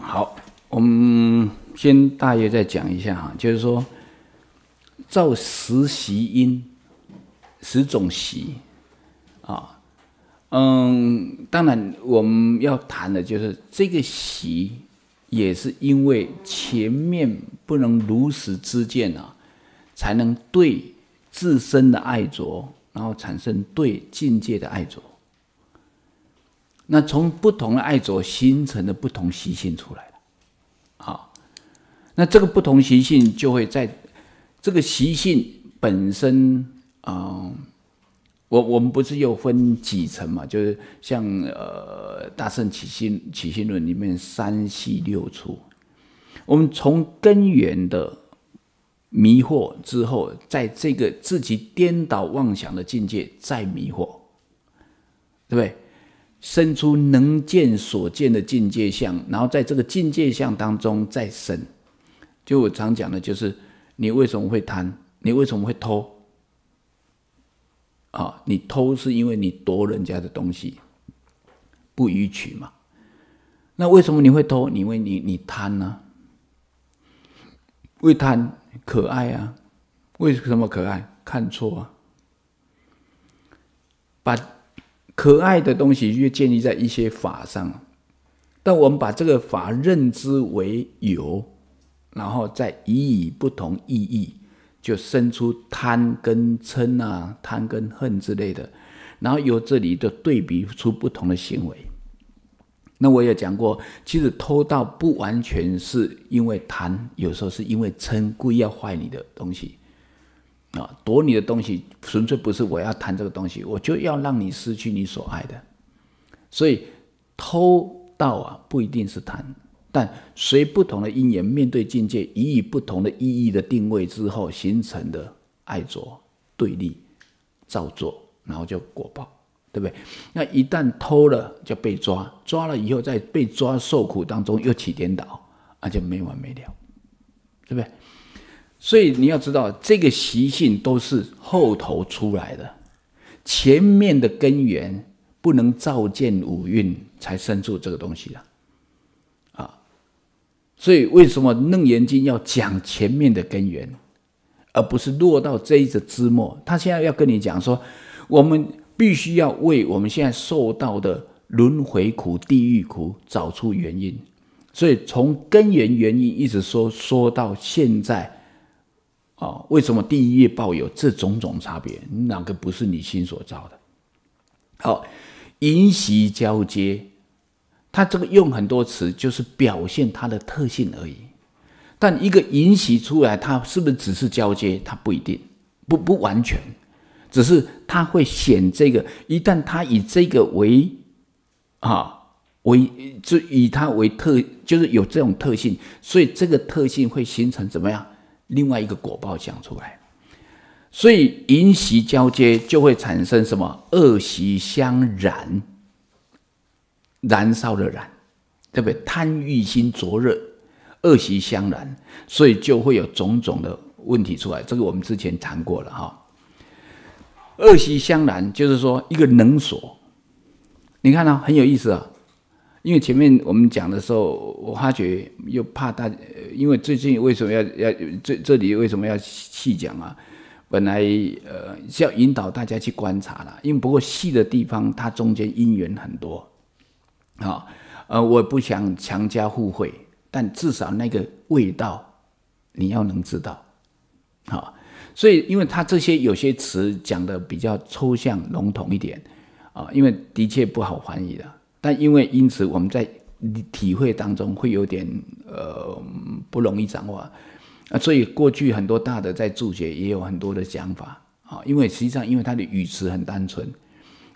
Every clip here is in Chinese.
好，我们先大约再讲一下哈，就是说，照十习因，十种习啊，嗯，当然我们要谈的就是这个习，也是因为前面不能如实之见啊，才能对自身的爱着，然后产生对境界的爱着。那从不同的爱着形成的不同习性出来了，好，那这个不同习性就会在，这个习性本身，嗯，我我们不是又分几层嘛？就是像呃《大圣起心起心论》里面三系六出，我们从根源的迷惑之后，在这个自己颠倒妄想的境界再迷惑，对不对？生出能见所见的境界相，然后在这个境界相当中再生。就我常讲的，就是你为什么会贪？你为什么会偷？啊，你偷是因为你夺人家的东西，不予取嘛。那为什么你会偷？因为你你贪呢？为贪可爱啊？为什么可爱？看错啊？把。可爱的东西越建立在一些法上，但我们把这个法认知为有，然后再以以不同意义，就生出贪跟嗔啊，贪跟恨之类的，然后由这里就对比出不同的行为。那我也讲过，其实偷盗不完全是因为贪，有时候是因为嗔，故意要坏你的东西。啊，夺你的东西，纯粹不是我要贪这个东西，我就要让你失去你所爱的。所以，偷盗啊，不一定是贪，但随不同的因缘，面对境界，以以不同的意义的定位之后形成的爱着对立，造作，然后就果报，对不对？那一旦偷了，就被抓，抓了以后，在被抓受苦当中又起颠倒，那就没完没了，对不对？所以你要知道，这个习性都是后头出来的，前面的根源不能照见五蕴，才生出这个东西的啊。所以为什么《楞严经》要讲前面的根源，而不是落到这一子枝末？他现在要跟你讲说，我们必须要为我们现在受到的轮回苦、地狱苦找出原因。所以从根源原因一直说说到现在。啊，为什么第一业报有这种种差别？哪个不是你心所造的？好，引喜交接，他这个用很多词，就是表现它的特性而已。但一个引喜出来，它是不是只是交接？它不一定，不不完全，只是它会显这个。一旦它以这个为啊为，就以它为特，就是有这种特性，所以这个特性会形成怎么样？另外一个果报讲出来，所以因习交接就会产生什么恶习相燃，燃烧的燃，特别贪欲心灼热，恶习相燃，所以就会有种种的问题出来。这个我们之前谈过了哈，恶习相燃就是说一个能所，你看呢很有意思啊。因为前面我们讲的时候，我发觉又怕大，因为最近为什么要要这这里为什么要细讲啊？本来呃是要引导大家去观察了，因为不过细的地方它中间因缘很多啊，呃我不想强加互惠，但至少那个味道你要能知道，好，所以因为它这些有些词讲的比较抽象笼统一点啊，因为的确不好翻译的。但因为因此，我们在体会当中会有点呃不容易掌握啊，所以过去很多大的在注解也有很多的讲法啊，因为实际上因为他的语词很单纯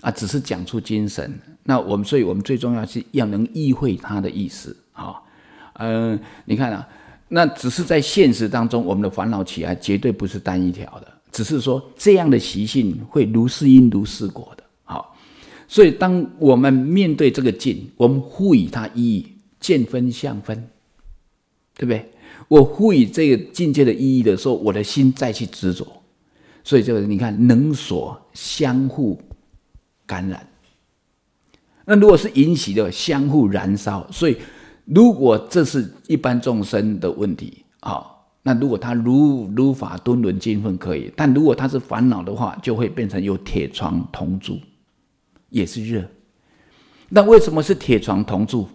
啊，只是讲出精神。那我们所以我们最重要是要能意会他的意思啊，嗯，你看啊，那只是在现实当中，我们的烦恼起来绝对不是单一条的，只是说这样的习性会如是因如是果的。所以，当我们面对这个境，我们赋予它意义，见分相分，对不对？我赋予这个境界的意义的时候，我的心再去执着，所以就是你看，能所相互感染。那如果是引起的相互燃烧，所以如果这是一般众生的问题啊，那如果他如如法顿轮见分可以，但如果他是烦恼的话，就会变成有铁窗铜柱。也是热，那为什么是铁床铜柱？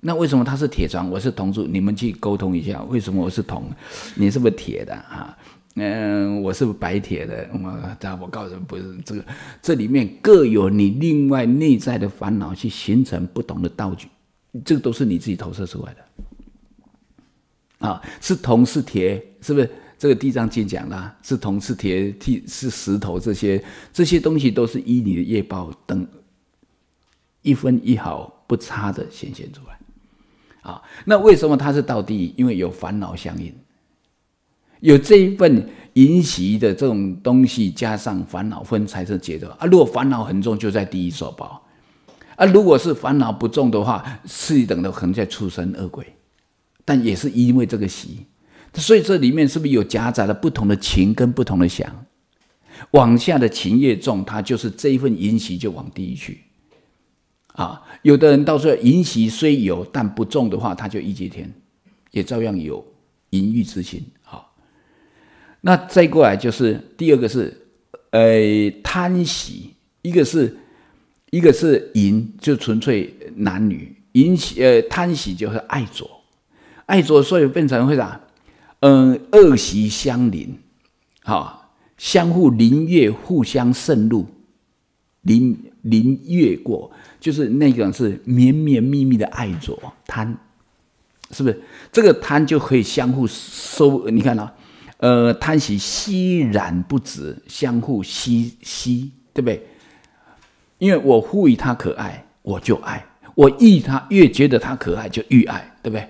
那为什么他是铁床，我是铜柱？你们去沟通一下，为什么我是铜，你是不是铁的啊？嗯，我是白铁的。我，我告诉你，不是这个，这里面各有你另外内在的烦恼去形成不同的道具，这个都是你自己投射出来的。啊，是铜是铁，是不是？这个《地藏经》讲啦，是铜是铁，是石头，这些这些东西都是依你的业报等一分一毫不差的显现出来。啊，那为什么他是到第一？因为有烦恼相应，有这一份淫习的这种东西，加上烦恼分才是解脱啊。如果烦恼很重，就在第一受报；啊，如果是烦恼不重的话，是一等的可能在畜生饿鬼，但也是因为这个习。所以这里面是不是有夹杂了不同的情跟不同的想？往下的情越重，他就是这一份淫习就往地狱去啊。有的人到这淫习虽有，但不重的话，他就一阶天也照样有淫欲之心啊。那再过来就是第二个是，呃，贪喜，一个是一个是淫，就纯粹男女淫习；，呃，贪喜就是爱着，爱着所以变成会啥？嗯，恶习相邻，哈，相互邻越，互相渗入，邻邻越过，就是那个是绵绵密密的爱着贪，是不是？这个贪就可以相互收，你看啊。呃，贪喜熙然不止，相互嬉嬉，对不对？因为我赋予他可爱，我就爱；我遇他越觉得他可爱，就愈爱，对不对？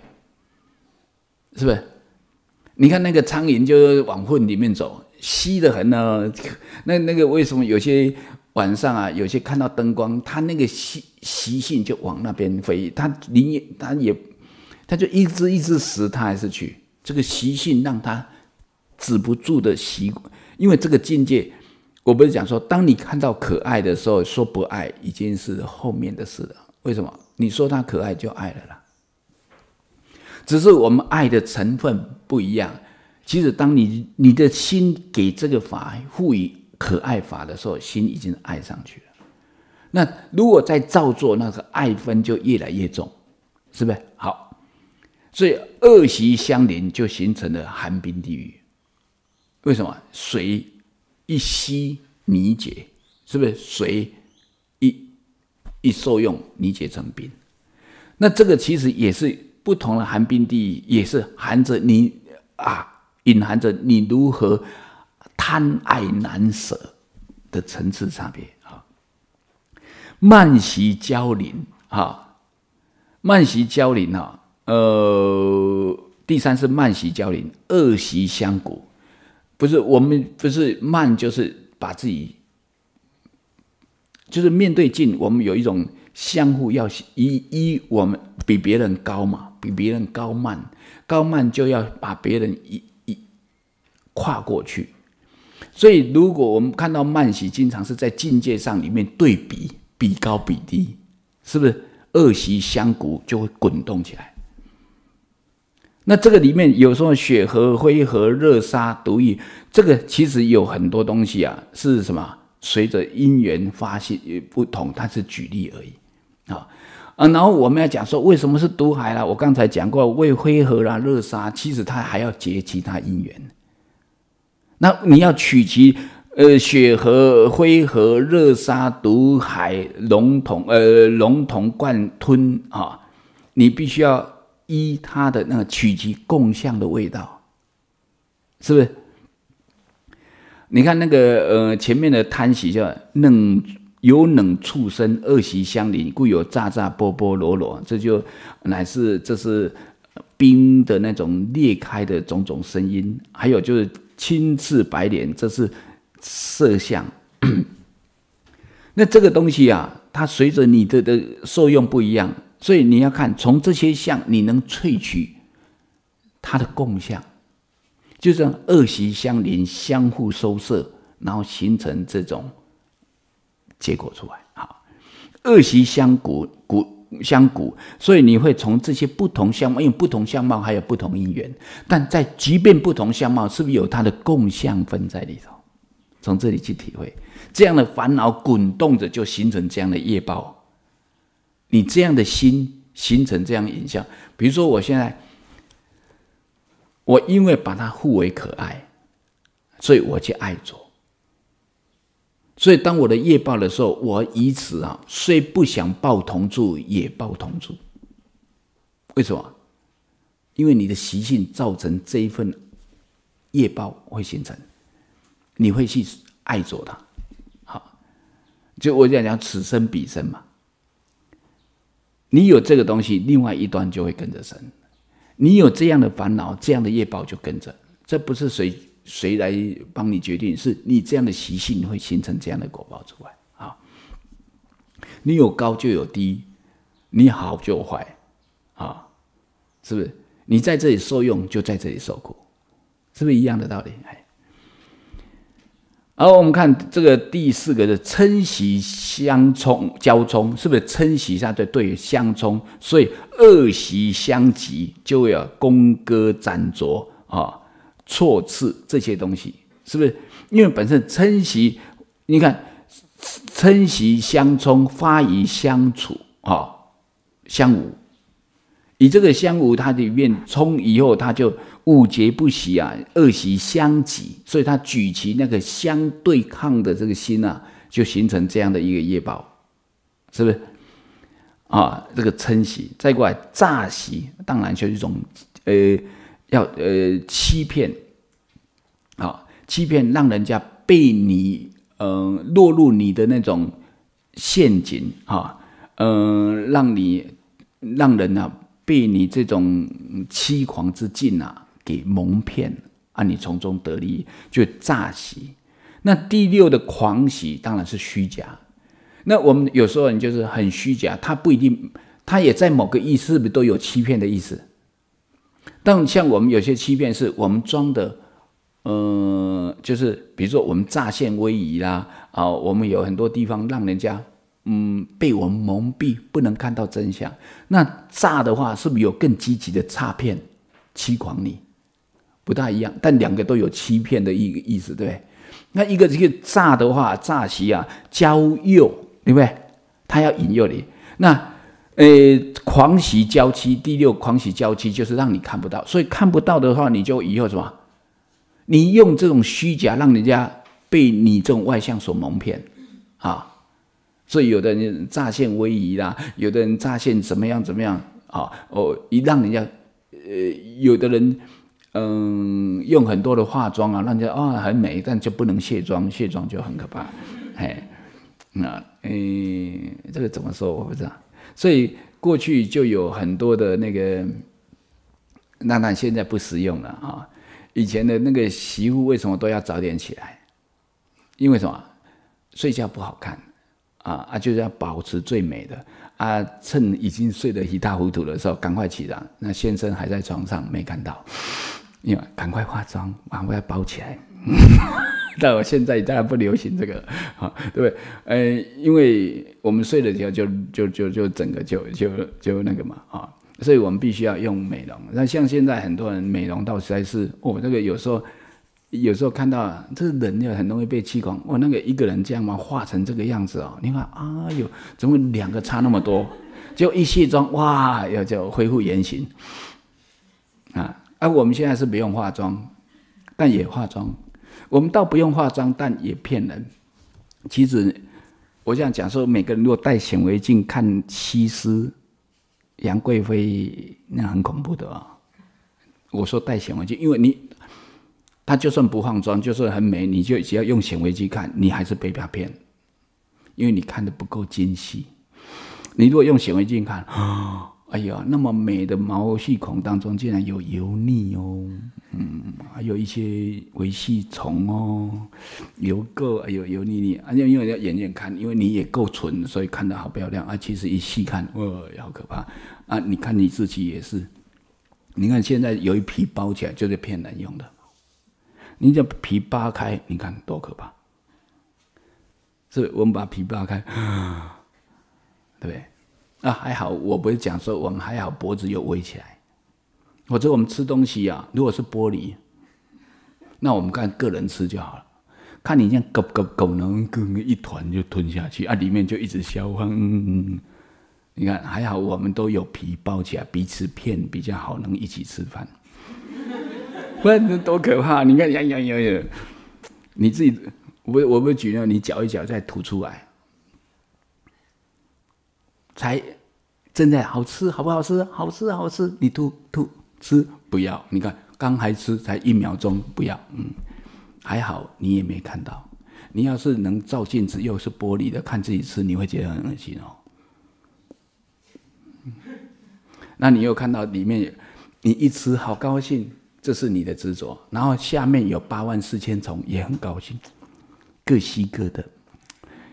是不是？你看那个苍蝇就往粪里面走，稀的很呢。那那个为什么有些晚上啊，有些看到灯光，它那个习习性就往那边飞。它灵，它也，它就一只一只食，它还是去。这个习性让它止不住的习，因为这个境界，我不是讲说，当你看到可爱的时候，说不爱已经是后面的事了。为什么？你说它可爱就爱了啦。只是我们爱的成分不一样。其实，当你你的心给这个法赋予可爱法的时候，心已经爱上去了。那如果再造作，那个爱分就越来越重，是不是？好，所以恶习相连就形成了寒冰地狱。为什么？水一吸凝结，是不是？水一一受用凝结成冰。那这个其实也是。不同的寒冰地也是含着你啊，隐含着你如何贪爱难舍的层次差别啊。慢习交临啊，慢习交临啊，呃，第三是慢习交临，恶习相骨，不是我们不是慢，就是把自己，就是面对镜，我们有一种相互要依依，我们比别人高嘛。比别人高慢，高慢就要把别人一一跨过去。所以，如果我们看到慢习，经常是在境界上里面对比，比高比低，是不是恶习相鼓就会滚动起来？那这个里面有什候血和灰和热沙毒液，这个其实有很多东西啊，是什么？随着因缘发也不同，它是举例而已啊。啊，然后我们要讲说为什么是毒海啦？我刚才讲过，为灰河啦、热沙，其实它还要结其他因缘。那你要取其呃雪河、灰河、热沙、毒海、龙统呃龙统贯吞啊，你必须要依它的那个取其共相的味道，是不是？你看那个呃前面的贪喜叫嫩。有冷触身，恶习相邻，故有乍乍波波罗罗，这就乃是这是冰的那种裂开的种种声音。还有就是青赤白莲，这是色相。那这个东西啊，它随着你的的受用不一样，所以你要看从这些相，你能萃取它的共相，就是恶习相邻，相互收摄，然后形成这种。结果出来，好，恶习相谷谷相谷，所以你会从这些不同相貌，因为不同相貌还有不同因缘，但在即便不同相貌，是不是有它的共相分在里头？从这里去体会，这样的烦恼滚动着，就形成这样的业报。你这样的心形成这样影像，比如说我现在，我因为把它互为可爱，所以我去爱着。所以，当我的业报的时候，我以此啊，虽不想报同住，也报同住。为什么？因为你的习性造成这一份业报会形成，你会去爱着它。好，就我讲讲此生彼生嘛。你有这个东西，另外一端就会跟着生。你有这样的烦恼，这样的业报就跟着。这不是谁。谁来帮你决定？是你这样的习性会形成这样的果报之外啊？你有高就有低，你好就有坏啊？是不是？你在这里受用，就在这里受苦，是不是一样的道理？哎。然我们看这个第四个是称喜相冲交冲，是不是称喜相对相冲？所以恶习相集，就要功歌斩浊啊。错次这些东西是不是？因为本身嗔习，你看嗔习相冲，发习相处啊，相无以这个相无，它里面冲以后，它就五劫不息啊，恶习相及，所以它举起那个相对抗的这个心呐，就形成这样的一个业报，是不是？啊，这个嗔习再过来诈习，当然就是一种呃。要呃欺骗，啊欺骗，让人家被你嗯落入你的那种陷阱哈，嗯，让你让人呢被你这种欺狂之境啊给蒙骗啊，你从中得利就诈喜。那第六的狂喜当然是虚假，那我们有时候人就是很虚假，他不一定，他也在某个意思是不是都有欺骗的意思。但像我们有些欺骗是我们装的，嗯，就是比如说我们诈陷威仪啦，啊，我们有很多地方让人家嗯被我们蒙蔽，不能看到真相。那诈的话，是不是有更积极的诈骗、欺狂你？不大一样，但两个都有欺骗的一个意思，对不对？那一个这个诈的话，诈欺啊，交诱，对不对？他要引诱你，那。呃，狂喜娇妻，第六狂喜娇妻就是让你看不到，所以看不到的话，你就以后什么？你用这种虚假，让人家被你这种外向所蒙骗，啊，所以有的人诈现威仪啦，有的人诈现怎么样怎么样啊？哦，一让人家，呃，有的人，嗯，用很多的化妆啊，让人家啊很美，但就不能卸妆，卸妆就很可怕，哎，那，嗯，这个怎么说？我不知道。所以过去就有很多的那个，那那现在不实用了啊！以前的那个媳妇为什么都要早点起来？因为什么？睡觉不好看啊啊！就是要保持最美的啊，趁已经睡得一塌糊涂的时候赶快起床。那先生还在床上没看到，为赶快化妆，赶快包起来。到现在大家不流行这个，哈，对，不对？呃，因为我们睡了以后就就就就整个就就就那个嘛，啊，所以我们必须要用美容。那像现在很多人美容，到实在是哦，那个有时候有时候看到这人就很容易被气狂，哇，那个一个人这样嘛化成这个样子哦，你看啊哟，怎么两个差那么多？就一卸妆哇，要就恢复原形啊。而我们现在是不用化妆，但也化妆。我们倒不用化妆，但也骗人。其实，我想讲说，每个人如果戴显微镜看西施、杨贵妃，那很恐怖的啊！我说戴显微镜，因为你她就算不化妆，就是很美，你就只要用显微镜看，你还是被她骗，因为你看的不够精细。你如果用显微镜看啊。哎呀，那么美的毛细孔当中竟然有油腻哦，嗯，还有一些维系虫哦，油垢，哎有油腻腻，啊，因为要远远看，因为你也够纯，所以看得好漂亮啊。其实一细看，哇，好可怕啊！你看你自己也是，你看现在有一皮包起来就是骗人用的，你这皮扒开，你看多可怕，是我们把皮扒开，对。啊，还好，我不是讲说我们还好，脖子又围起来。否则我们吃东西啊，如果是玻璃，那我们看个人吃就好了。看你这样狗狗狗能跟一团就吞下去啊，里面就一直消化。嗯嗯你看还好，我们都有皮包起来，彼此片比较好，能一起吃饭。不 然多可怕！你看痒痒痒痒，你自己，我我不举了，你嚼一嚼再吐出来。才正在好吃，好不好吃？好吃，好吃！你吐吐吃，不要！你看刚还吃，才一秒钟，不要。嗯，还好你也没看到。你要是能照镜子，又是玻璃的，看自己吃，你会觉得很恶心哦。那你又看到里面，你一吃好高兴，这是你的执着。然后下面有八万四千虫也很高兴，各吸各的，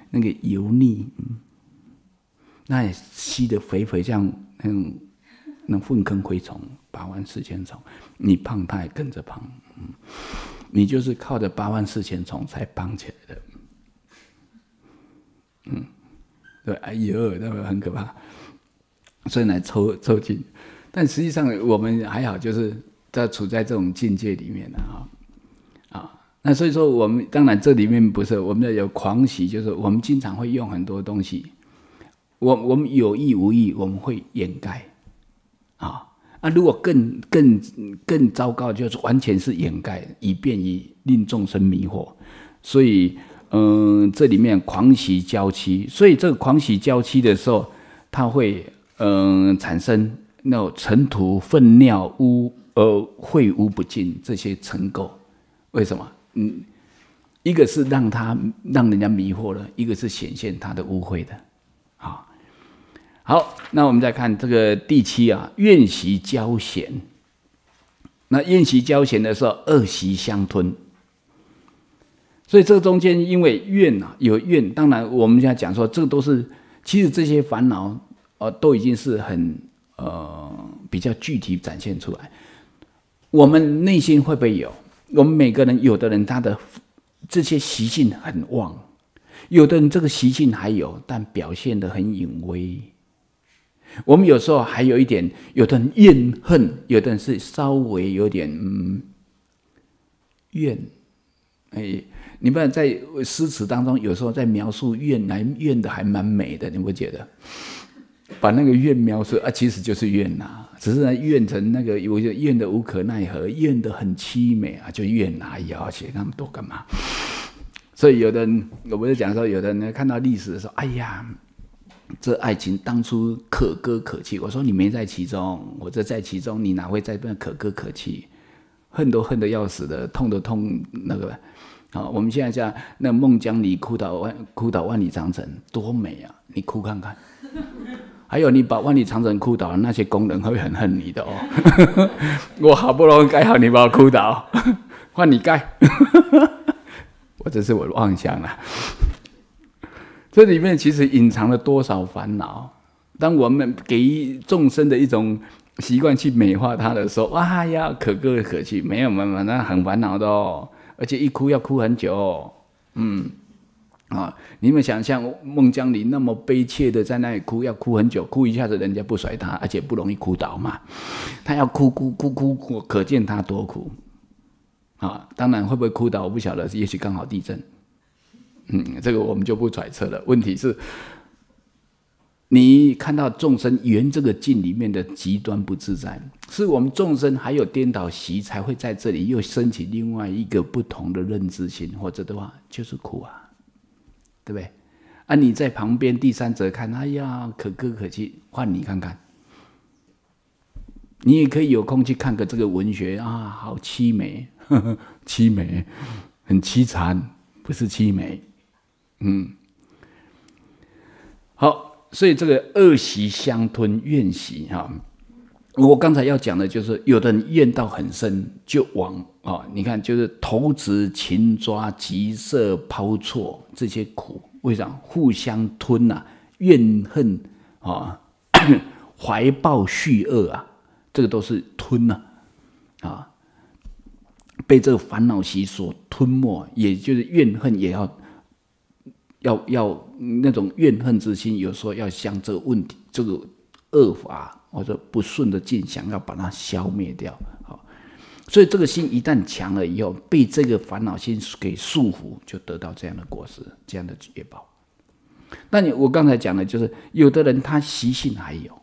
那个油腻。那也吸的肥肥，像那种那粪坑蛔虫八万四千虫，你胖，它也跟着胖，嗯，你就是靠着八万四千虫才胖起来的，嗯，对，哎呦，那个很可怕，所以来抽抽筋，但实际上我们还好，就是在处在这种境界里面了哈。啊，那所以说我们当然这里面不是我们要有狂喜，就是我们经常会用很多东西。我我们有意无意我们会掩盖，啊啊！如果更更更糟糕，就是完全是掩盖，以便于令众生迷惑。所以，嗯，这里面狂喜交期，所以这个狂喜交期的时候，她会嗯产生那种尘土粪尿污呃秽污不净这些尘垢。为什么？嗯，一个是让他让人家迷惑了，一个是显现他的污秽的。好，那我们再看这个第七啊，怨习交贤。那怨习交贤的时候，恶习相吞。所以这个中间，因为怨啊，有怨。当然，我们现在讲说，这都是其实这些烦恼，呃，都已经是很呃比较具体展现出来。我们内心会不会有？我们每个人，有的人他的这些习性很旺，有的人这个习性还有，但表现得很隐微。我们有时候还有一点，有的人怨恨，有的人是稍微有点怨。哎，你不要在诗词当中有时候在描述怨来怨的还蛮美的，你不觉得？把那个怨描述啊，其实就是怨呐，只是怨成那个，我就怨的无可奈何，怨的很凄美啊，就怨哪一爻写那么多干嘛？所以，有的人，我不是讲说，有的人看到历史说，哎呀。这爱情当初可歌可泣，我说你没在其中，我这在其中，你哪会在那可歌可泣？恨都恨得要死的，痛都痛那个。好，我们现在讲那孟姜女哭倒万哭倒万里长城，多美啊！你哭看看。还有你把万里长城哭倒了，那些工人会很恨你的哦。我好不容易盖好，你把我哭倒，换你盖。我这是我妄想了。这里面其实隐藏了多少烦恼？当我们给予众生的一种习惯去美化它的时候，哇呀，可歌可泣，没有没有，那很烦恼的哦。而且一哭要哭很久，嗯，啊，你们想象孟姜女那么悲切的在那里哭，要哭很久，哭一下子人家不甩他，而且不容易哭倒嘛。他要哭哭哭哭哭，可见他多哭啊！当然会不会哭倒，我不晓得，也许刚好地震。嗯，这个我们就不揣测了。问题是，你看到众生缘这个境里面的极端不自在，是我们众生还有颠倒习才会在这里又升起另外一个不同的认知心，或者的话就是苦啊，对不对？啊，你在旁边第三者看，哎呀，可歌可泣。换你看看，你也可以有空去看个这个文学啊，好凄美，凄美，很凄惨，不是凄美。嗯，好，所以这个恶习相吞，怨习哈。我刚才要讲的就是，有的人怨到很深，就往啊，你看就是投直、勤抓、急色、抛错这些苦，为啥？互相吞呐，怨恨啊，怀抱蓄恶啊，这个都是吞呐，啊，被这个烦恼习所吞没，也就是怨恨也要。要要那种怨恨之心，有时候要将这个问题这个恶法或者不顺的境想，要把它消灭掉。好，所以这个心一旦强了以后，被这个烦恼心给束缚，就得到这样的果实，这样的业报。那你我刚才讲的，就是有的人他习性还有，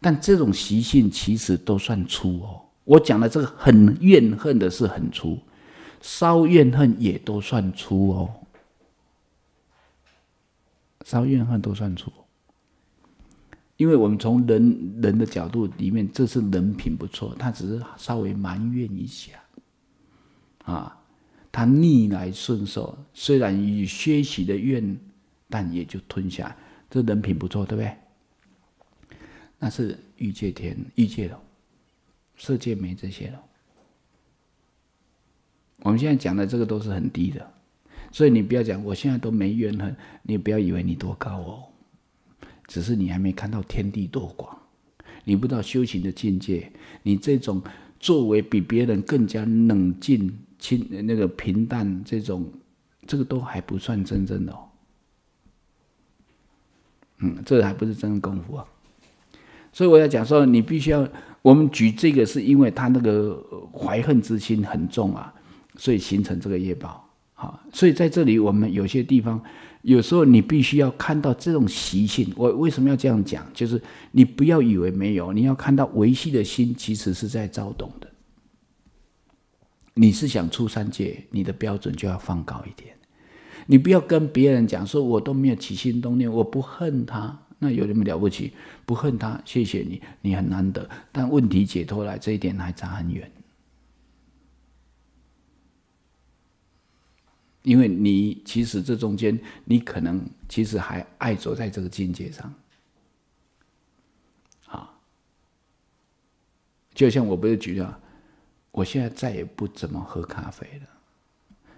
但这种习性其实都算粗哦。我讲的这个很怨恨的是很粗，稍怨恨也都算粗哦。烧怨恨都算错，因为我们从人人的角度里面，这是人品不错。他只是稍微埋怨一下，啊，他逆来顺受，虽然有些许的怨，但也就吞下。这人品不错，对不对？那是欲界天，欲界喽，色界没这些了。我们现在讲的这个都是很低的。所以你不要讲，我现在都没怨恨，你不要以为你多高哦，只是你还没看到天地多广，你不知道修行的境界，你这种作为比别人更加冷静、清那个平淡，这种这个都还不算真正的，哦。嗯，这还不是真正功夫啊。所以我要讲说，你必须要，我们举这个是因为他那个怀恨之心很重啊，所以形成这个业报。好，所以在这里我们有些地方，有时候你必须要看到这种习性。我为什么要这样讲？就是你不要以为没有，你要看到维系的心其实是在躁动的。你是想出三界，你的标准就要放高一点。你不要跟别人讲说，我都没有起心动念，我不恨他，那有什么了不起？不恨他，谢谢你，你很难得。但问题解脱来这一点还差很远。因为你其实这中间，你可能其实还爱走在这个境界上，啊，就像我不是举例，我现在再也不怎么喝咖啡了。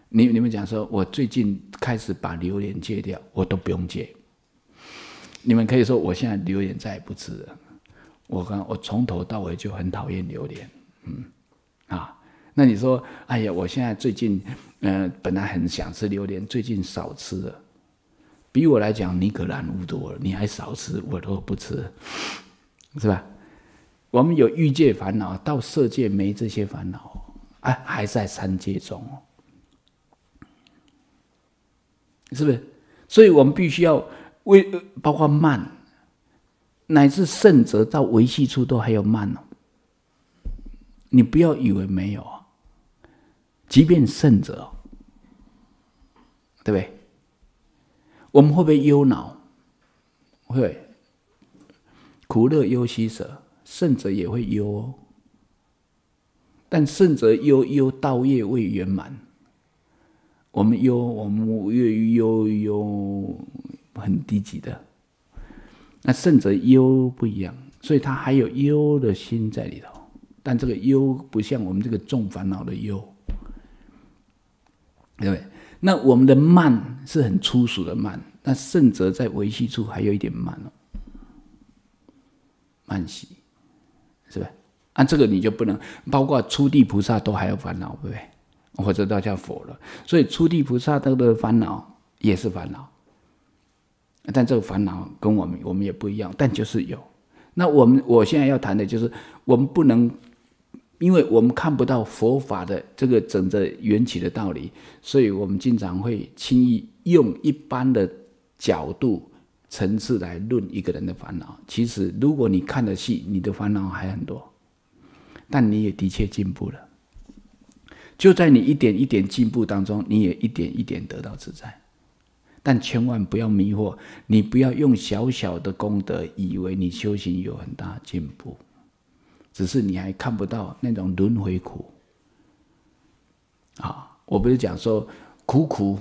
你你们讲说我最近开始把榴莲戒掉，我都不用戒。你们可以说我现在榴莲再也不吃了。我刚我从头到尾就很讨厌榴莲，嗯，啊。那你说，哎呀，我现在最近，嗯，本来很想吃榴莲，最近少吃了。比我来讲，你可难无多了，你还少吃，我都不吃，是吧？我们有欲界烦恼，到色界没这些烦恼，哎，还在三界中哦，是不是？所以我们必须要为，包括慢乃至甚者到维系处都还有慢哦。你不要以为没有啊。即便胜者，对不对？我们会不会忧恼？会苦乐忧喜舍，胜者也会忧。哦。但胜者忧忧道业未圆满，我们忧我们于忧忧很低级的。那胜者忧不一样，所以他还有忧的心在里头，但这个忧不像我们这个重烦恼的忧。对不对？那我们的慢是很粗俗的慢，那圣则在维系处还有一点慢哦，慢习，是不是？啊，这个你就不能，包括初地菩萨都还有烦恼，对不对？或者道叫佛了，所以初地菩萨他的烦恼也是烦恼，但这个烦恼跟我们我们也不一样，但就是有。那我们我现在要谈的就是，我们不能。因为我们看不到佛法的这个整个缘起的道理，所以我们经常会轻易用一般的角度层次来论一个人的烦恼。其实，如果你看了戏，你的烦恼还很多，但你也的确进步了。就在你一点一点进步当中，你也一点一点得到自在。但千万不要迷惑，你不要用小小的功德以为你修行有很大进步。只是你还看不到那种轮回苦啊！我不是讲说苦苦，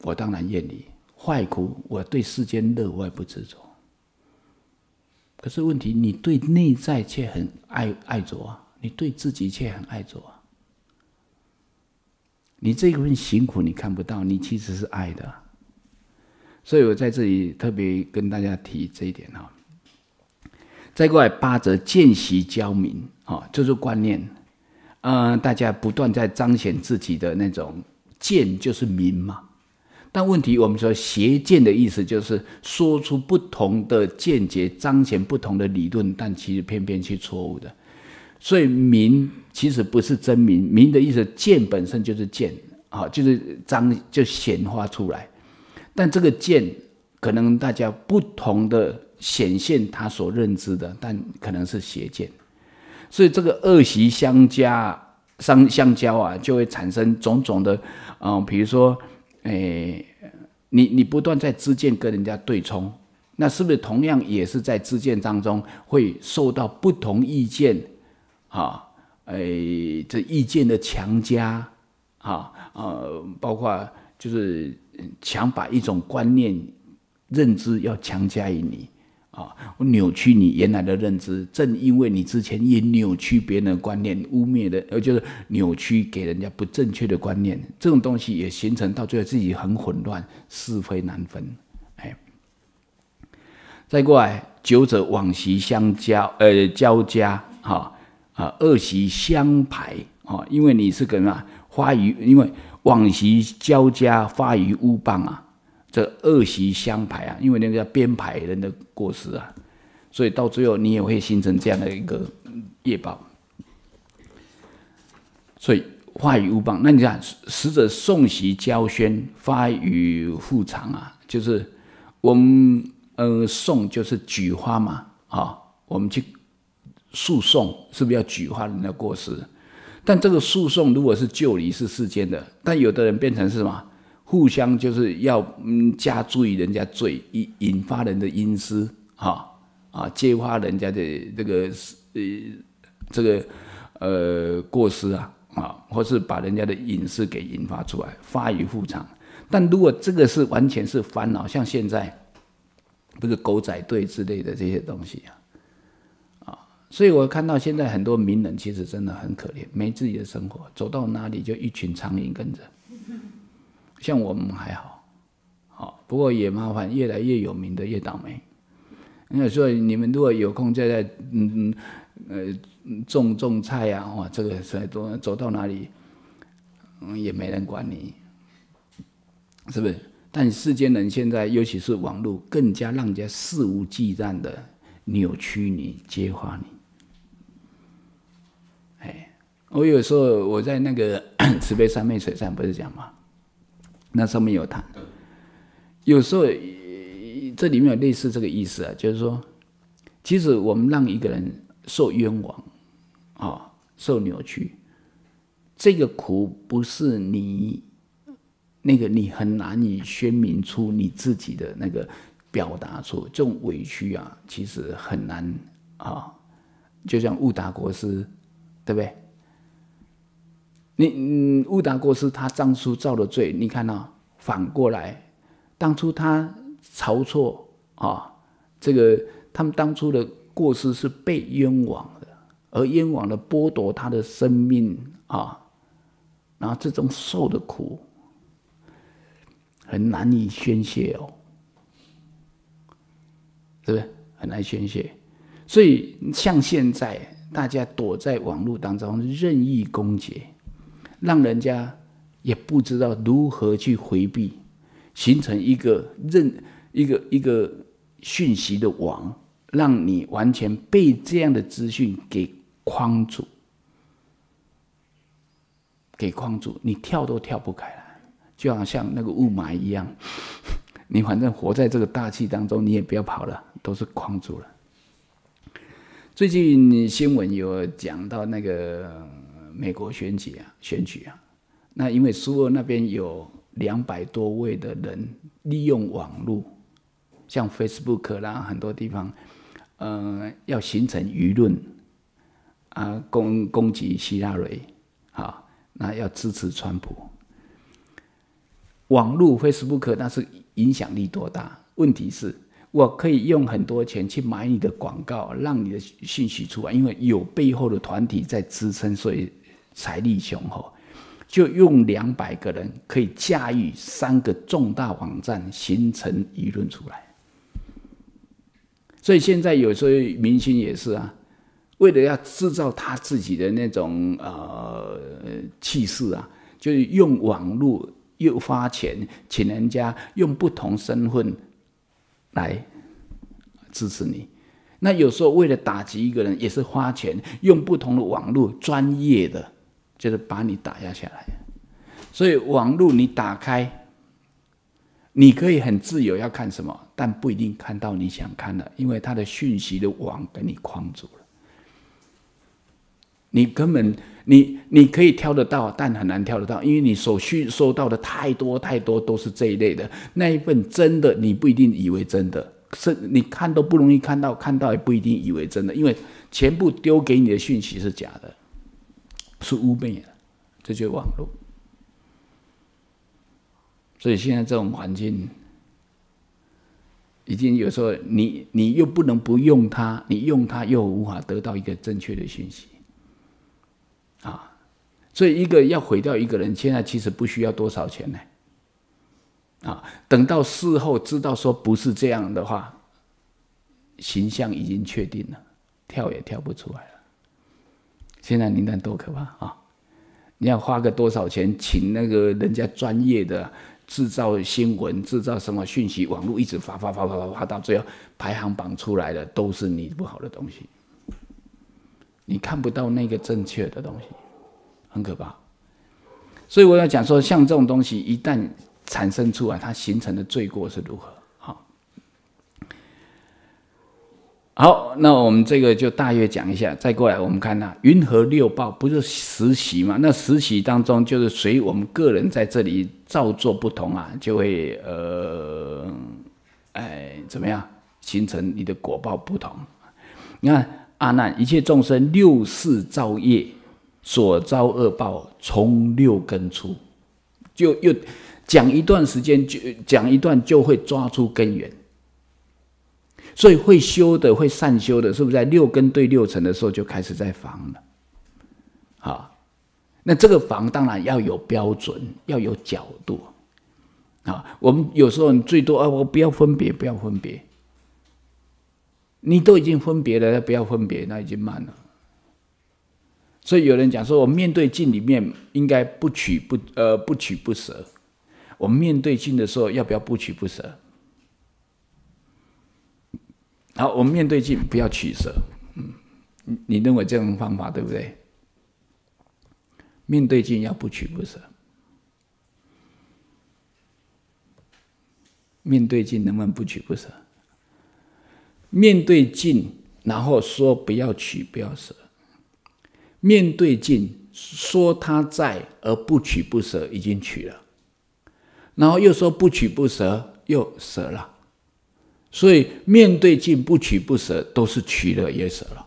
我当然厌离；坏苦，我对世间乐我不执着。可是问题，你对内在却很爱爱着啊，你对自己却很爱着啊。你这一份辛苦你看不到，你其实是爱的。所以我在这里特别跟大家提这一点哈。再过来八则见习教民，哦，就是观念，嗯，大家不断在彰显自己的那种见，就是明嘛。但问题，我们说邪见的意思就是说出不同的见解，彰显不同的理论，但其实偏偏是错误的。所以明其实不是真明，明的意思见本身就是见，啊，就是彰就显化出来。但这个见，可能大家不同的。显现他所认知的，但可能是邪见，所以这个恶习相加相相交啊，就会产生种种的，嗯，比如说，哎，你你不断在自见跟人家对冲，那是不是同样也是在自见当中会受到不同意见，哈，哎，这意见的强加，哈，呃，包括就是强把一种观念认知要强加于你。啊！我扭曲你原来的认知，正因为你之前也扭曲别人的观念，污蔑的，呃，就是扭曲给人家不正确的观念，这种东西也形成到最后自己很混乱，是非难分。哎，再过来，久者往习相交，呃，交加，哈啊，恶习相排，哈，因为你是个啊，么，发于，因为往习交加发于乌棒啊。这恶习相排啊，因为那个叫编排人的过失啊，所以到最后你也会形成这样的一个业报。所以化于乌棒，那你看死者送习交宣发于复长啊，就是我们呃送就是菊花嘛，啊，我们去诉讼是不是要菊花人的过失？但这个诉讼如果是旧离是世间的，但有的人变成是什么？互相就是要嗯加注意人家嘴，引引发人的隐私，哈啊揭发人家的这个呃这个呃过失啊啊，或是把人家的隐私给引发出来，发于腹场。但如果这个是完全是烦恼，像现在不是狗仔队之类的这些东西啊啊，所以我看到现在很多名人其实真的很可怜，没自己的生活，走到哪里就一群苍蝇跟着。像我们还好，好不过也麻烦，越来越有名的越倒霉。那所以你们如果有空就在嗯嗯呃种种菜呀，哇，这个才多走到哪里，嗯也没人管你，是不是？但世间人现在尤其是网络，更加让人家肆无忌惮的扭曲你、揭发你。哎，我有时候我在那个 慈悲三昧水上不是讲吗？那上面有谈，有时候这里面有类似这个意思啊，就是说，其实我们让一个人受冤枉，啊，受扭曲，这个苦不是你那个你很难以宣明出你自己的那个表达出这种委屈啊，其实很难啊，就像误达国师，对不对？你误打过是他当初造的罪，你看啊，反过来，当初他晁错啊，这个他们当初的过失是被冤枉的，而冤枉的剥夺他的生命啊，然后这种受的苦，很难以宣泄哦，是不是很难宣泄？所以像现在大家躲在网络当中任意攻击。让人家也不知道如何去回避，形成一个认一个一个讯息的网，让你完全被这样的资讯给框住，给框住，你跳都跳不开来，就好像那个雾霾一样，你反正活在这个大气当中，你也不要跑了，都是框住了。最近新闻有讲到那个。美国选举啊，选举啊，那因为苏俄那边有两百多位的人利用网络，像 Facebook 啦很多地方，呃，要形成舆论啊，攻攻击希拉蕊，啊，那要支持川普。网络 Facebook 那是影响力多大？问题是我可以用很多钱去买你的广告，让你的信息出来，因为有背后的团体在支撑，所以。财力雄厚，就用两百个人可以驾驭三个重大网站形成舆论出来。所以现在有时候明星也是啊，为了要制造他自己的那种呃气势啊，就是用网络又花钱，请人家用不同身份来支持你。那有时候为了打击一个人，也是花钱用不同的网络专业的。就是把你打压下来，所以网络你打开，你可以很自由要看什么，但不一定看到你想看的，因为它的讯息的网给你框住了。你根本你你可以挑得到，但很难挑得到，因为你所需收到的太多太多都是这一类的。那一份真的，你不一定以为真的是，你看都不容易看到，看到也不一定以为真的，因为全部丢给你的讯息是假的。是污蔑这就是网络。所以现在这种环境，已经有时候你你又不能不用它，你用它又无法得到一个正确的信息，啊，所以一个要毁掉一个人，现在其实不需要多少钱呢，啊，等到事后知道说不是这样的话，形象已经确定了，跳也跳不出来了。现在名单多可怕啊！你要花个多少钱请那个人家专业的制造新闻、制造什么讯息网络，一直发发发发发发，到最后排行榜出来的都是你不好的东西，你看不到那个正确的东西，很可怕。所以我要讲说，像这种东西一旦产生出来，它形成的罪过是如何？好，那我们这个就大约讲一下，再过来我们看呐，云和六报不是实习嘛？那实习当中，就是随我们个人在这里造作不同啊，就会呃，哎怎么样形成你的果报不同？你看阿难，一切众生六事造业，所遭恶报从六根出，就又讲一段时间，就讲一段就会抓出根源。所以会修的会善修的，是不是在六根对六尘的时候就开始在防了？好，那这个防当然要有标准，要有角度。啊，我们有时候你最多啊，我不要分别，不要分别。你都已经分别了，不要分别，那已经慢了。所以有人讲说，我面对镜里面应该不取不呃不取不舍。我面对镜的时候要不要不取不舍？好，我们面对镜不要取舍，嗯，你你认为这种方法对不对？面对镜要不取不舍，面对镜能不能不取不舍？面对镜，然后说不要取不要舍，面对镜，说他在而不取不舍已经取了，然后又说不取不舍又舍了。所以面对镜不取不舍，都是取了也舍了，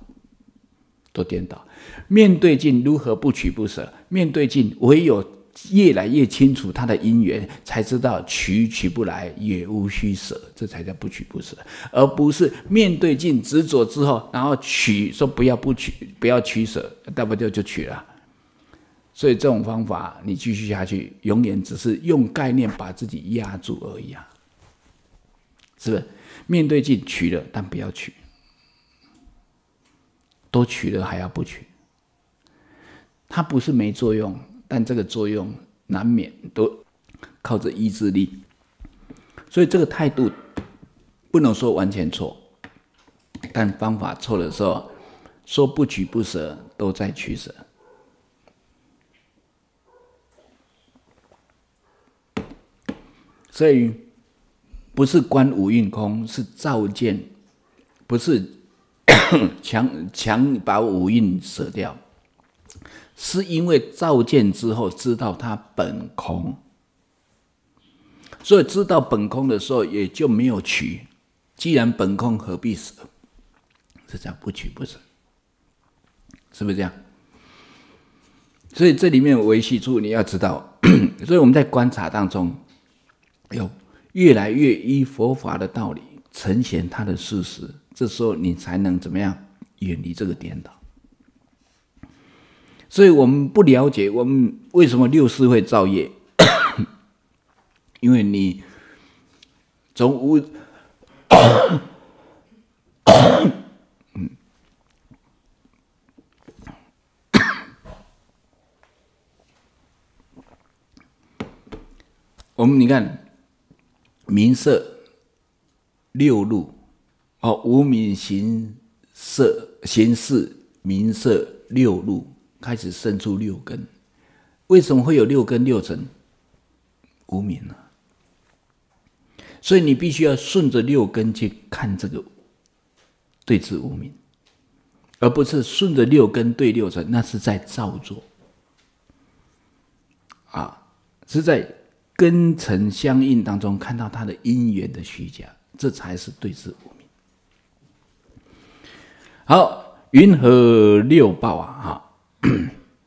都颠倒。面对镜如何不取不舍？面对镜唯有越来越清楚它的因缘，才知道取取不来，也无需舍，这才叫不取不舍，而不是面对镜执着之后，然后取说不要不取，不要取舍，大不就就取了。所以这种方法你继续下去，永远只是用概念把自己压住而已啊，是不是？面对镜取了，但不要取；都取了还要不取，它不是没作用，但这个作用难免都靠着意志力。所以这个态度不能说完全错，但方法错的时候，说不取不舍都在取舍。所以。不是观五蕴空，是照见；不是 强强把五蕴舍掉，是因为照见之后知道它本空。所以知道本空的时候，也就没有取。既然本空，何必舍？是这样不取不舍，是不是这样？所以这里面维系处你要知道。所以我们在观察当中，有。越来越依佛法的道理呈现他的事实，这时候你才能怎么样远离这个颠倒？所以，我们不了解我们为什么六世会造业，因为你从无。我们你看。名色六路，哦，无名行色行事，名色六路开始生出六根，为什么会有六根六尘无名呢？所以你必须要顺着六根去看这个对治无名，而不是顺着六根对六尘，那是在造作啊，是在。根尘相应当中，看到他的因缘的虚假，这才是对治无明。好，云何六报啊？哈，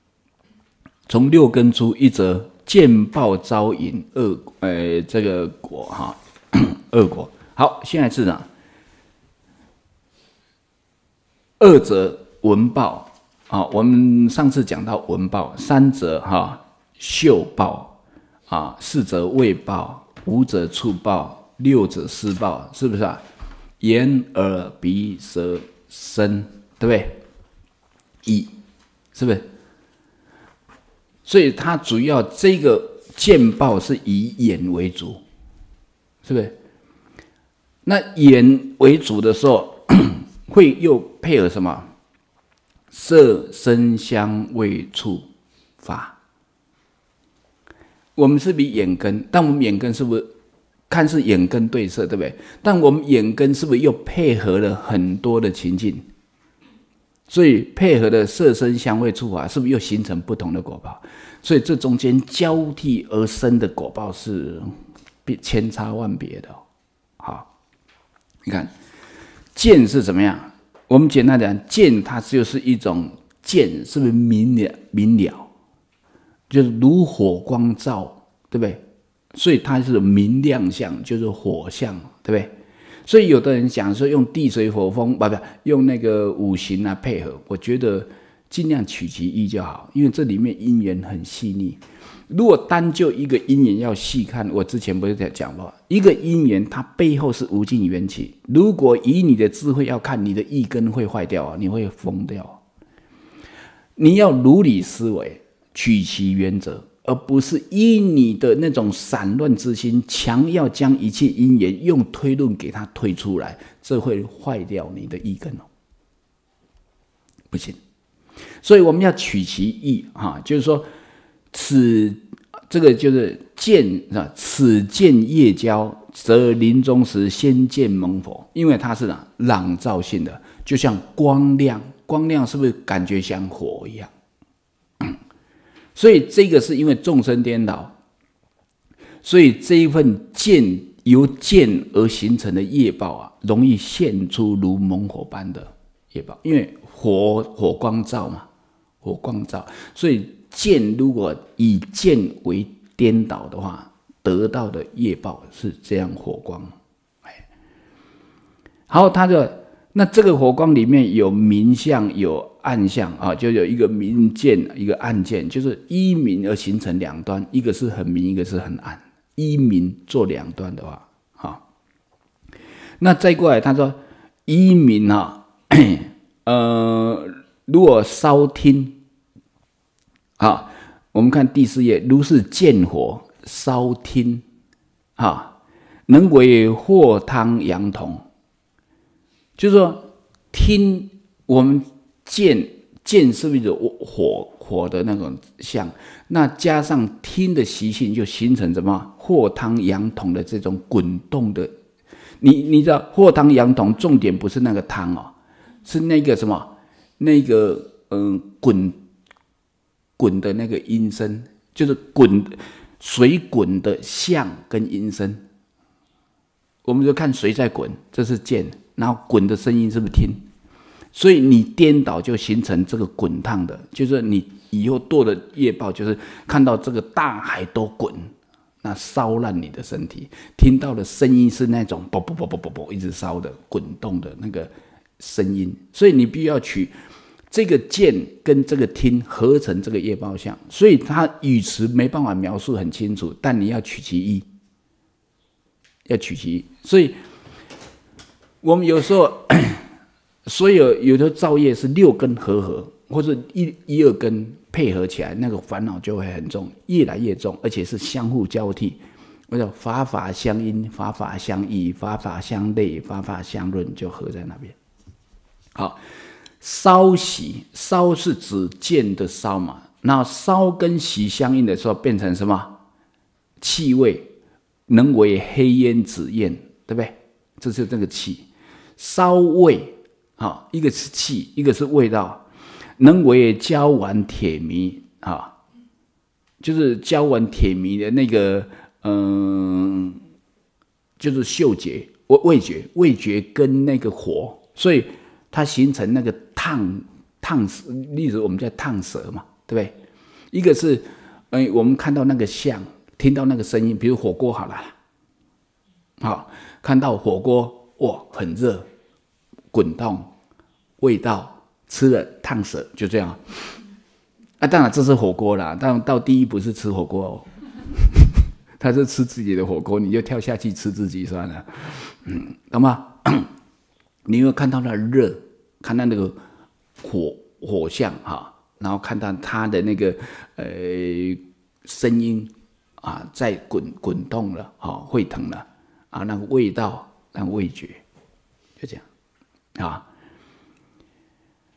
从六根出一则见报招引恶，哎，这个果哈 恶果。好，现在是哪？二则闻报啊，我们上次讲到闻报，三则哈嗅报。啊，四者未报，五者触报，六者施报，是不是啊？眼、耳、鼻、舌、身，对不对？以，是不是？所以它主要这个见报是以眼为主，是不是？那眼为主的时候，会又配合什么？色、声、香、味、触。我们是比眼根，但我们眼根是不是看是眼根对色，对不对？但我们眼根是不是又配合了很多的情境？所以配合的色身香味触法是不是又形成不同的果报？所以这中间交替而生的果报是千差万别的。好，你看见是怎么样？我们简单讲见，它就是一种见，是不是明了明了？就是如火光照，对不对？所以它是明亮相，就是火相，对不对？所以有的人讲说用地水火风，不不，用那个五行来配合。我觉得尽量取其一就好，因为这里面姻缘很细腻。如果单就一个姻缘要细看，我之前不是在讲过，一个姻缘它背后是无尽缘起。如果以你的智慧要看，你的一根会坏掉啊，你会疯掉。你要如理思维。取其原则，而不是依你的那种散乱之心，强要将一切因缘用推论给它推出来，这会坏掉你的意根哦，不行。所以我们要取其意啊，就是说，此这个就是见啊，此见夜交，则临终时先见蒙佛，因为它是啊朗照性的，就像光亮，光亮是不是感觉像火一样？所以这个是因为众生颠倒，所以这一份见由见而形成的业报啊，容易现出如猛火般的业报，因为火火光照嘛，火光照，所以见如果以见为颠倒的话，得到的业报是这样火光，哎，他的那这个火光里面有明相有。暗相啊，就有一个明见，一个暗见，就是一明而形成两端，一个是很明，一个是很暗。一明做两端的话，啊，那再过来他说一明啊，呃，若烧听，啊，我们看第四页，如是见火烧听，哈，能为祸汤阳同，就是说听我们。见见是一种火火的那种像？那加上听的习性，就形成什么“锅汤羊桶”的这种滚动的。你你知道“锅汤羊桶”重点不是那个汤哦，是那个什么那个嗯滚滚的那个音声，就是滚水滚的像跟音声。我们就看谁在滚，这是见，然后滚的声音是不是听？所以你颠倒就形成这个滚烫的，就是你以后剁的业报，就是看到这个大海都滚，那烧烂你的身体，听到的声音是那种啵啵啵啵啵啵一直烧的滚动的那个声音。所以你必须要取这个见跟这个听合成这个业报相，所以它语词没办法描述很清楚，但你要取其一，要取其一。所以 我们有时候。所以有的造业是六根合合，或者一一二根配合起来，那个烦恼就会很重，越来越重，而且是相互交替。我叫法法相因，法法相依，法法相对，法法相论，就合在那边。好，烧习烧是指见的烧嘛？那烧跟习相应的时候，变成什么气味？能为黑烟紫焰，对不对？这是这个气烧味。好，一个是气，一个是味道，能为胶丸铁迷啊，就是胶丸铁迷的那个，嗯，就是嗅觉、味味觉、味觉跟那个火，所以它形成那个烫烫例如我们叫烫舌嘛，对不对？一个是，哎，我们看到那个像，听到那个声音，比如火锅好了，好，看到火锅哇，很热。滚动，味道吃了烫舌，就这样。啊，当然这是火锅啦，当然到第一不是吃火锅哦，他是吃自己的火锅，你就跳下去吃自己算了，嗯，懂吗？你有看到那热，看到那个火火象哈，然后看到他的那个呃声音啊，在滚滚动了，哈，沸腾了啊，那个味道，那个味觉，就这样。啊，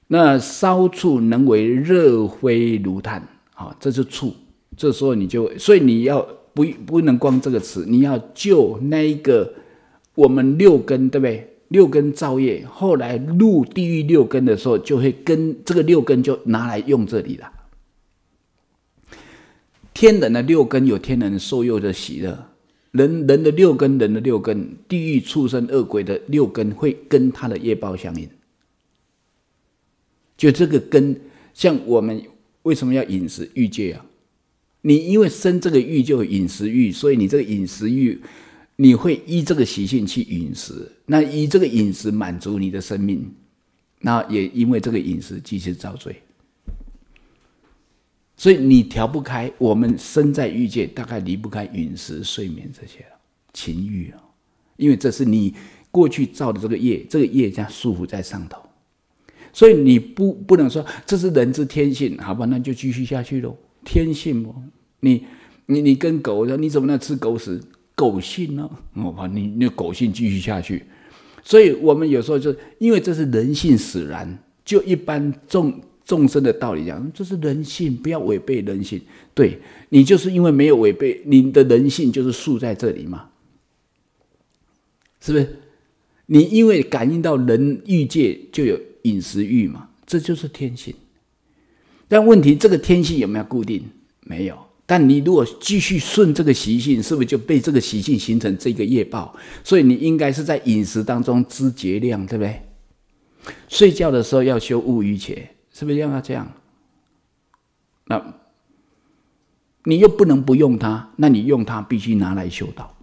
那烧处能为热灰如炭，啊，这是处。这时候你就，所以你要不不能光这个词，你要就那一个我们六根，对不对？六根造业，后来入地狱六根的时候，就会跟这个六根就拿来用这里了。天人的六根有天人受用的喜乐。人人的六根，人的六根，地狱畜生恶鬼的六根会跟他的业报相应。就这个根，像我们为什么要饮食欲界啊？你因为生这个欲就饮食欲，所以你这个饮食欲，你会依这个习性去饮食，那依这个饮食满足你的生命，那也因为这个饮食继续遭罪。所以你调不开，我们身在欲界，大概离不开饮食、睡眠这些了，情欲啊，因为这是你过去造的这个业，这个业将束缚在上头。所以你不不能说这是人之天性，好吧？那就继续下去喽，天性哦，你你你跟狗说你怎么能吃狗屎？狗性呢？好吧，你那狗性继续下去。所以我们有时候就因为这是人性使然，就一般众。众生的道理讲，这是人性，不要违背人性。对你，就是因为没有违背你的人性，就是树在这里嘛，是不是？你因为感应到人欲界就有饮食欲嘛，这就是天性。但问题，这个天性有没有固定？没有。但你如果继续顺这个习性，是不是就被这个习性形成这个业报？所以你应该是在饮食当中知节量，对不对？睡觉的时候要修物欲切。是不是要他这样？那，你又不能不用它，那你用它必须拿来修道。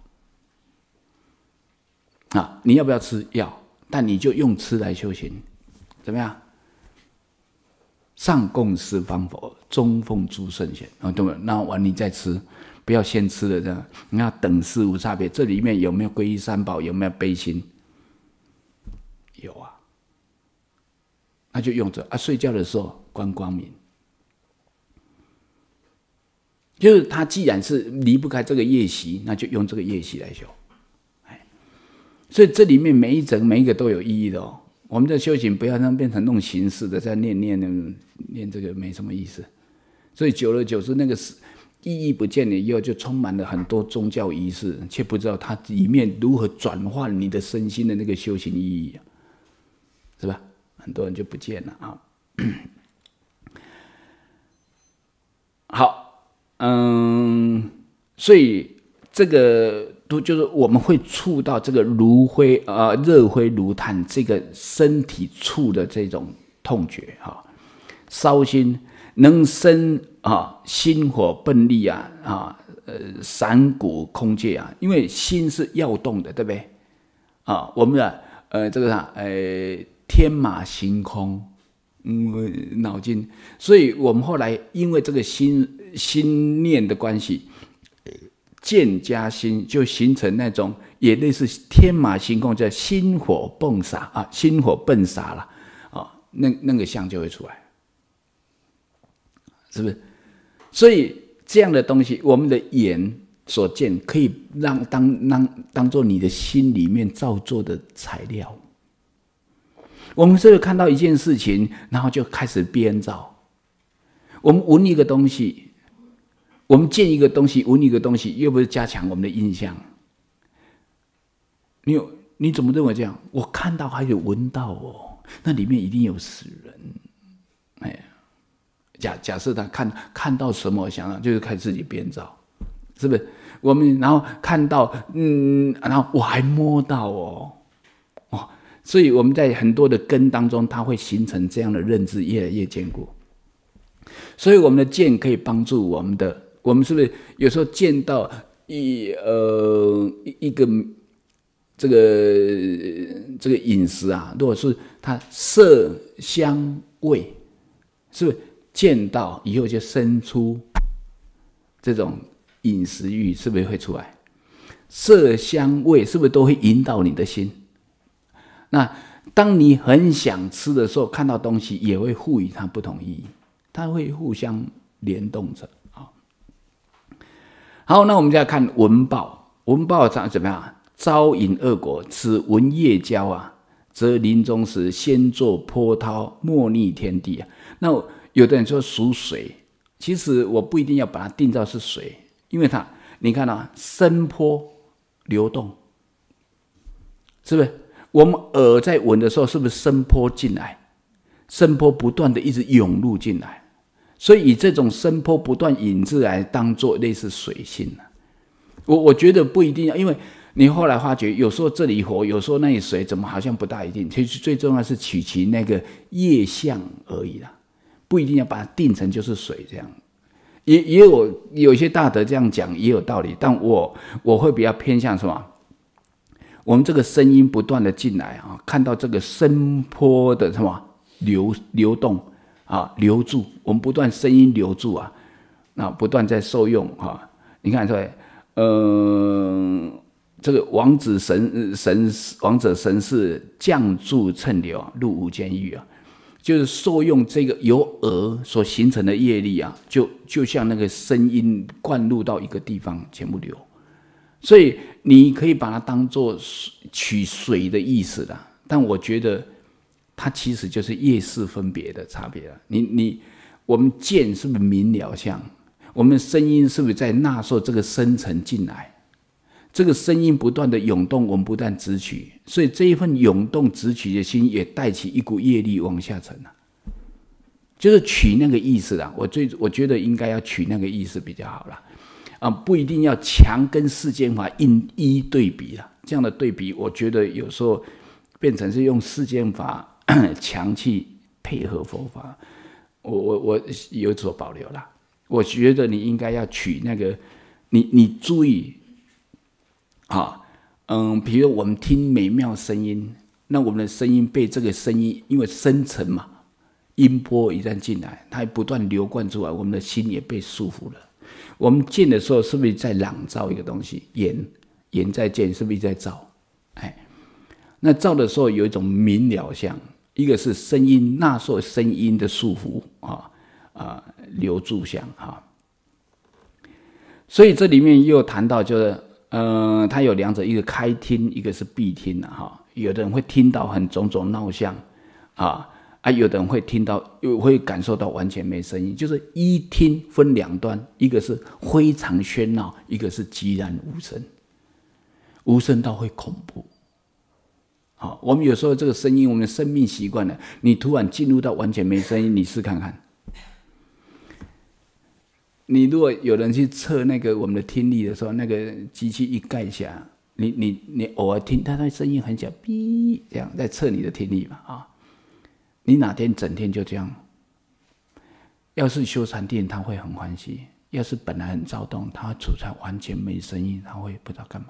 啊，你要不要吃？药？但你就用吃来修行，怎么样？上供十方佛，中奉诸圣贤，啊，对不对？那完你再吃，不要先吃了，这样。你要等事无差别，这里面有没有皈依三宝？有没有悲心？有啊。那就用着啊！睡觉的时候关光明，就是他既然是离不开这个夜习，那就用这个夜习来修。哎，所以这里面每一整每一个都有意义的哦。我们的修行不要让变成那种形式的，在念念念这个没什么意思。所以久而久之，那个是意义不见了以后，就充满了很多宗教仪式，却不知道它里面如何转换你的身心的那个修行意义啊，是吧？很多人就不见了啊。好，嗯，所以这个都就是我们会触到这个炉灰啊、热灰、炉炭这个身体触的这种痛觉啊，烧心能生啊，心火奔力啊啊，呃，散骨空界啊，因为心是要动的，对不对？啊，我们的呃，这个啥，哎。天马行空，嗯，脑筋，所以我们后来因为这个心心念的关系，见加心就形成那种也类似天马行空，叫心火迸洒啊，心火迸洒了啊，那那个相就会出来，是不是？所以这样的东西，我们的眼所见可以让当当当做你的心里面造作的材料。我们只有看到一件事情，然后就开始编造。我们闻一个东西，我们见一个东西，闻一个东西，又不是加强我们的印象。你有你怎么认为这样？我看到还有闻到哦，那里面一定有死人。哎，假假设他看看到什么，想想就是开始自己编造，是不是？我们然后看到，嗯，然后我还摸到哦。所以我们在很多的根当中，它会形成这样的认知，越来越坚固。所以我们的剑可以帮助我们的，我们是不是有时候见到一呃一个这个这个饮食啊，如果是它色香味，是不是见到以后就生出这种饮食欲，是不是会出来？色香味是不是都会引导你的心？那当你很想吃的时候，看到东西也会赋予它不同意义，它会互相联动着啊。好，那我们再看文报，文报长怎么样？招引恶果，此文业交啊，则临终时先做波涛，莫逆天地啊。那有的人说属水，其实我不一定要把它定造是水，因为它你看啊，深波流动，是不是？我们耳在闻的时候，是不是声波进来，声波不断的一直涌入进来，所以以这种声波不断引致来当做类似水性我我觉得不一定要，因为你后来发觉，有时候这里火，有时候那里水，怎么好像不大一定。其实最重要是取其那个液相而已啦，不一定要把它定成就是水这样。也也有有些大德这样讲也有道理，但我我会比较偏向什么？我们这个声音不断的进来啊，看到这个声波的什么流流动啊，留住我们不断声音留住啊，那不断在受用哈。你看来，嗯，这个王子神神王子神是降住称流入无间狱啊，就是受用这个由耳所形成的业力啊，就就像那个声音灌入到一个地方，全部流。所以你可以把它当做取水的意思啦。但我觉得它其实就是夜市分别的差别了。你你，我们见是不是明了相？我们声音是不是在纳受这个深层进来？这个声音不断的涌动，我们不断直取，所以这一份涌动直取的心也带起一股业力往下沉了。就是取那个意思啦，我最我觉得应该要取那个意思比较好了。啊，不一定要强跟世间法一一对比了，这样的对比，我觉得有时候变成是用世间法 强去配合佛法，我我我有所保留啦。我觉得你应该要取那个，你你注意啊，嗯，比如我们听美妙声音，那我们的声音被这个声音，因为深沉嘛，音波一旦进来，它不断流贯出来，我们的心也被束缚了。我们进的时候，是不是在朗照一个东西？眼眼在见，是不是在照？哎，那照的时候有一种明了相，一个是声音，时受声音的束缚啊啊，流注相啊。所以这里面又谈到，就是嗯，它有两者，一个开听，一个是闭听的哈。有的人会听到很种种闹相啊。啊，有的人会听到，又会感受到完全没声音，就是一听分两端，一个是非常喧闹，一个是寂然无声，无声到会恐怖。好，我们有时候这个声音，我们的生命习惯了，你突然进入到完全没声音，你试看看。你如果有人去测那个我们的听力的时候，那个机器一盖下，你你你偶尔听，它的声音很小，哔这样在测你的听力嘛啊。你哪天整天就这样？要是修禅定，他会很欢喜；要是本来很躁动，他处在完全没声音，他会不知道干嘛。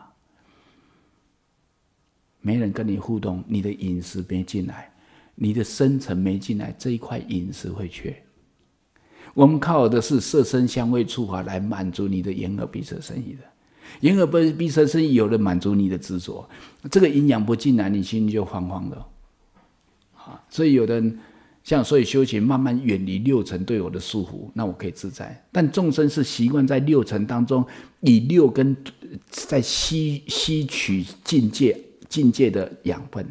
没人跟你互动，你的饮食没进来，你的深层没进来，这一块饮食会缺。我们靠的是色声香味触法来满足你的眼耳鼻舌身意的，眼耳鼻鼻舌身意有了满足你的执着，这个营养不进来，你心里就慌慌的。所以，有的人像所以修行，慢慢远离六尘对我的束缚，那我可以自在。但众生是习惯在六尘当中，以六根在吸吸取境界境界的养分，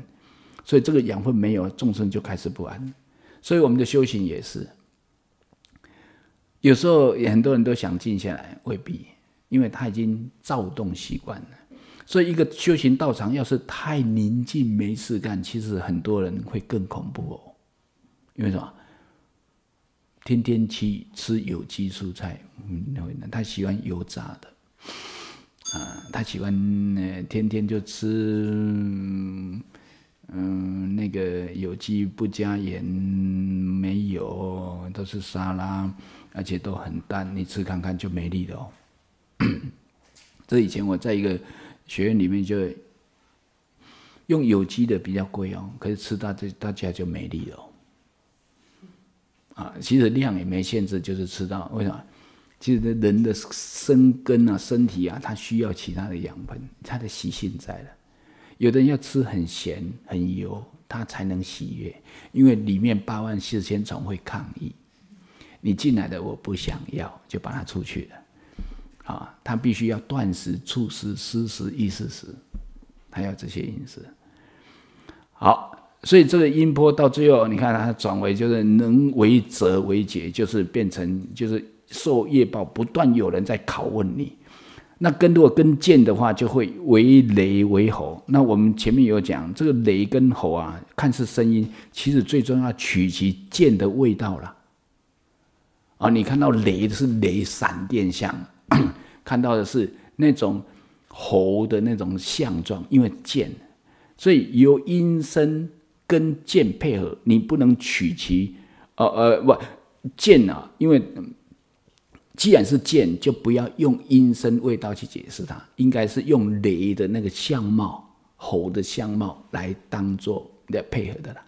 所以这个养分没有，众生就开始不安。所以我们的修行也是，有时候也很多人都想静下来，未必，因为他已经躁动习惯了。所以，一个修行道场要是太宁静、没事干，其实很多人会更恐怖哦。因为什么？天天去吃有机蔬菜，嗯，他喜欢油炸的，啊，他喜欢呃，天天就吃嗯那个有机不加盐、没有，都是沙拉，而且都很淡，你吃看看就没力了。这以前我在一个。学院里面就用有机的比较贵哦，可是吃到这大家就没力了。啊，其实量也没限制，就是吃到为什么？其实人的生根啊，身体啊，它需要其他的养分，它的习性在的。有的人要吃很咸很油，他才能喜悦，因为里面八万四千种会抗议。你进来的我不想要，就把它出去了。啊，他必须要断食、促食、失食、意食食，他要这些饮食。好，所以这个音波到最后，你看它转为就是能为则为节，就是变成就是受业报，不断有人在拷问你。那跟如果跟剑的话，就会为雷为吼。那我们前面有讲这个雷跟吼啊，看似声音，其实最重要取其剑的味道了。啊，你看到雷是雷闪电像，看到的是那种猴的那种相状，因为剑，所以由音声跟剑配合，你不能取其呃呃不剑啊，因为既然是剑，就不要用音声味道去解释它，应该是用雷的那个相貌、猴的相貌来当做来配合的啦。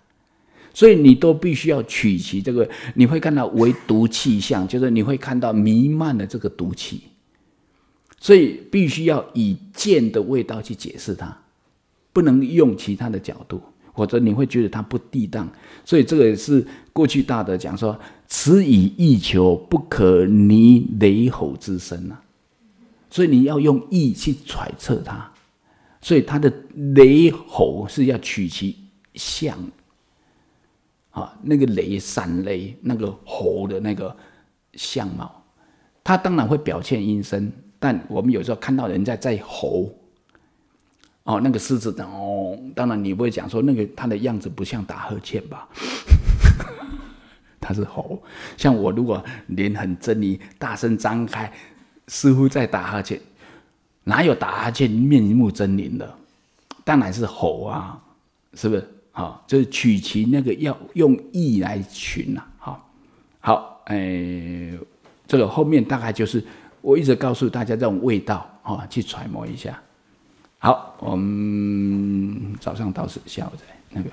所以你都必须要取其这个，你会看到唯毒气象，就是你会看到弥漫的这个毒气。所以必须要以剑的味道去解释它，不能用其他的角度，否则你会觉得它不地道。所以这个是过去大德讲说：“此以意求，不可拟雷吼之声啊！”所以你要用意去揣测它。所以它的雷吼是要取其像。啊，那个雷闪雷那个吼的那个相貌，它当然会表现音声。但我们有时候看到人家在吼，哦，那个狮子哦，当然你不会讲说那个它的样子不像打呵欠吧？它是吼。像我如果脸很狰狞，大声张开，似乎在打呵欠，哪有打哈欠面目狰狞的？当然是吼啊，是不是？哈，就是取其那个要用意来寻呐。好好，哎，这个后面大概就是。我一直告诉大家这种味道，哈，去揣摩一下。好，我们早上到此，下午再那个。